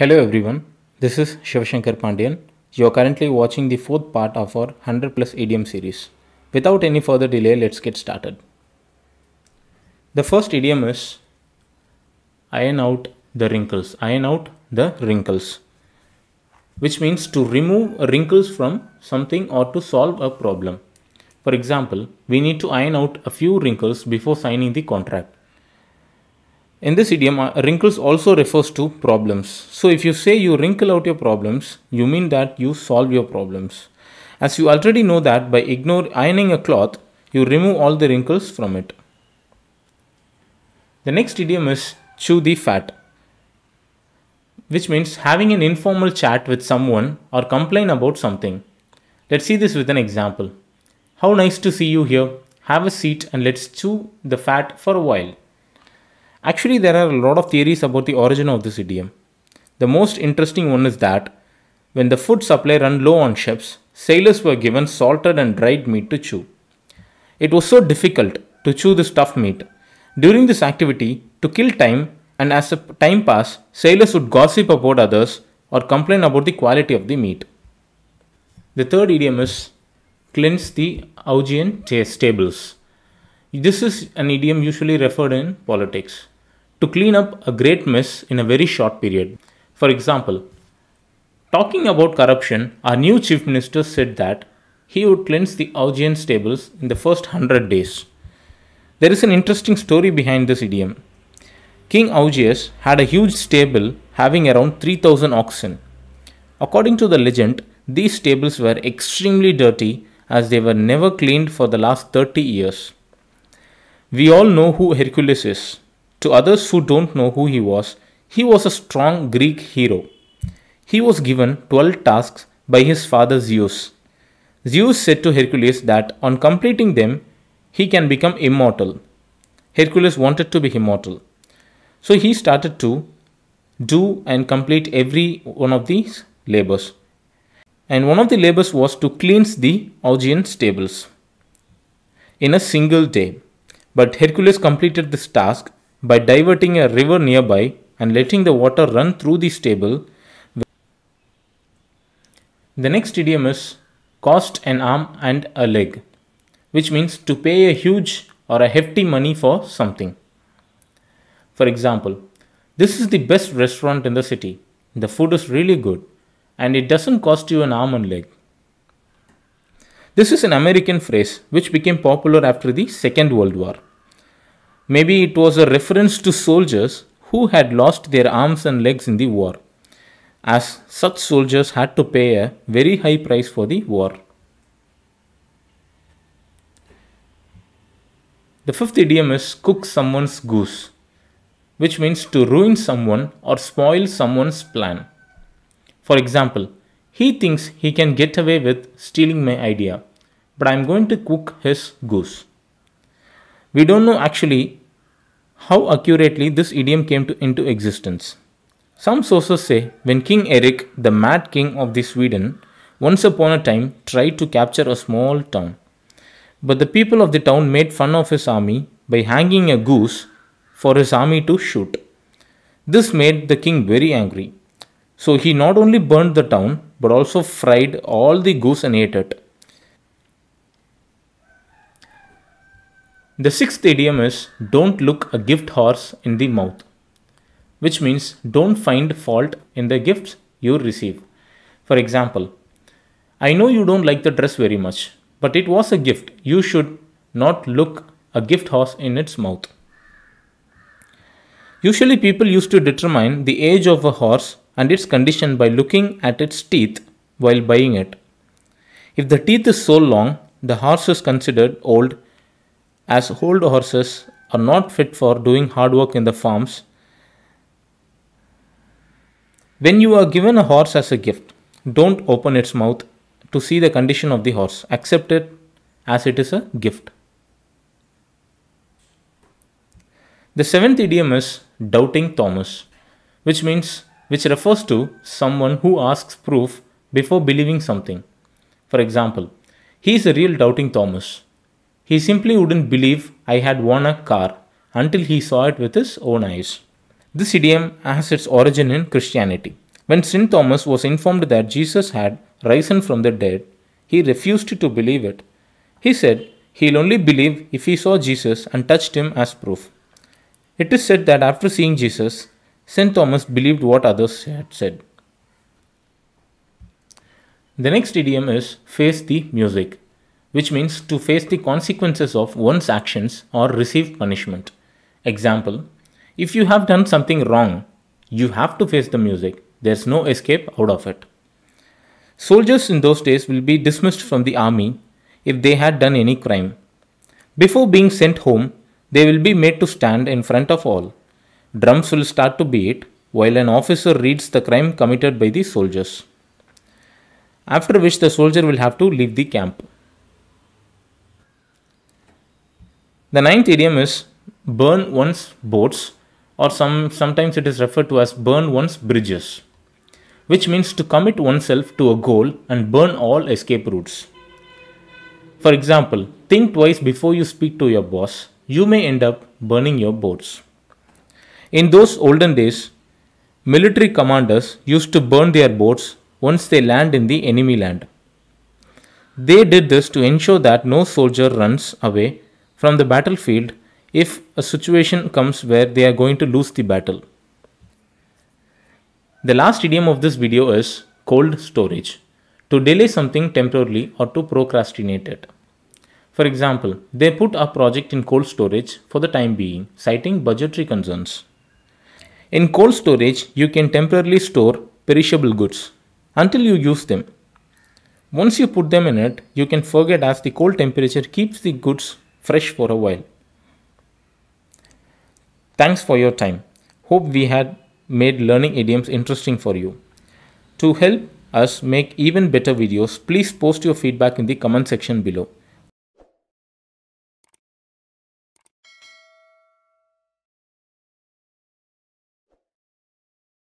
Hello everyone, this is Shivashankar Pandian. You are currently watching the fourth part of our 100 plus idiom series. Without any further delay, let's get started. The first idiom is iron out the wrinkles. Iron out the wrinkles, which means to remove wrinkles from something or to solve a problem. For example, we need to iron out a few wrinkles before signing the contract. In this idiom, uh, wrinkles also refers to problems. So if you say you wrinkle out your problems, you mean that you solve your problems. As you already know that by ignore ironing a cloth, you remove all the wrinkles from it. The next idiom is chew the fat, which means having an informal chat with someone or complain about something. Let's see this with an example. How nice to see you here. Have a seat and let's chew the fat for a while. Actually, there are a lot of theories about the origin of this idiom. The most interesting one is that when the food supply ran low on ships, sailors were given salted and dried meat to chew. It was so difficult to chew the tough meat. During this activity, to kill time and as the time passed, sailors would gossip about others or complain about the quality of the meat. The third idiom is cleanse the Augean stables. This is an idiom usually referred in politics to clean up a great mess in a very short period. For example, talking about corruption, our new chief minister said that he would cleanse the Augean stables in the first 100 days. There is an interesting story behind this idiom. King Augeas had a huge stable having around 3000 oxen. According to the legend, these stables were extremely dirty as they were never cleaned for the last 30 years. We all know who Hercules is. To others who don't know who he was, he was a strong Greek hero. He was given 12 tasks by his father Zeus. Zeus said to Hercules that on completing them, he can become immortal. Hercules wanted to be immortal. So he started to do and complete every one of these labors. And one of the labors was to cleanse the Augean stables in a single day. But Hercules completed this task by diverting a river nearby and letting the water run through the stable. The next idiom is cost an arm and a leg, which means to pay a huge or a hefty money for something. For example, this is the best restaurant in the city. The food is really good and it doesn't cost you an arm and leg. This is an American phrase which became popular after the Second World War. Maybe it was a reference to soldiers who had lost their arms and legs in the war, as such soldiers had to pay a very high price for the war. The fifth idiom is cook someone's goose, which means to ruin someone or spoil someone's plan. For example, he thinks he can get away with stealing my idea, but I'm going to cook his goose. We don't know actually how accurately this idiom came to, into existence. Some sources say when King Eric, the mad king of the Sweden, once upon a time tried to capture a small town. But the people of the town made fun of his army by hanging a goose for his army to shoot. This made the king very angry. So he not only burned the town but also fried all the goose and ate it. The sixth idiom is don't look a gift horse in the mouth, which means don't find fault in the gifts you receive. For example, I know you don't like the dress very much, but it was a gift. You should not look a gift horse in its mouth. Usually, people used to determine the age of a horse and its condition by looking at its teeth while buying it. If the teeth is so long, the horse is considered old as old horses are not fit for doing hard work in the farms. When you are given a horse as a gift, don't open its mouth to see the condition of the horse. Accept it as it is a gift. The seventh idiom is doubting Thomas, which means which refers to someone who asks proof before believing something. For example, he is a real doubting Thomas. He simply wouldn't believe I had won a car until he saw it with his own eyes. This idiom has its origin in Christianity. When St. Thomas was informed that Jesus had risen from the dead, he refused to believe it. He said he'll only believe if he saw Jesus and touched him as proof. It is said that after seeing Jesus, St. Thomas believed what others had said. The next idiom is face the music which means to face the consequences of one's actions or receive punishment. Example, if you have done something wrong, you have to face the music. There's no escape out of it. Soldiers in those days will be dismissed from the army if they had done any crime. Before being sent home, they will be made to stand in front of all. Drums will start to beat while an officer reads the crime committed by the soldiers. After which, the soldier will have to leave the camp. The ninth idiom is burn one's boats or some, sometimes it is referred to as burn one's bridges, which means to commit oneself to a goal and burn all escape routes. For example, think twice before you speak to your boss, you may end up burning your boats. In those olden days, military commanders used to burn their boats once they land in the enemy land. They did this to ensure that no soldier runs away from the battlefield if a situation comes where they are going to lose the battle. The last idiom of this video is cold storage, to delay something temporarily or to procrastinate it. For example, they put a project in cold storage for the time being, citing budgetary concerns. In cold storage, you can temporarily store perishable goods until you use them. Once you put them in it, you can forget as the cold temperature keeps the goods fresh for a while. Thanks for your time. Hope we had made learning idioms interesting for you. To help us make even better videos, please post your feedback in the comment section below.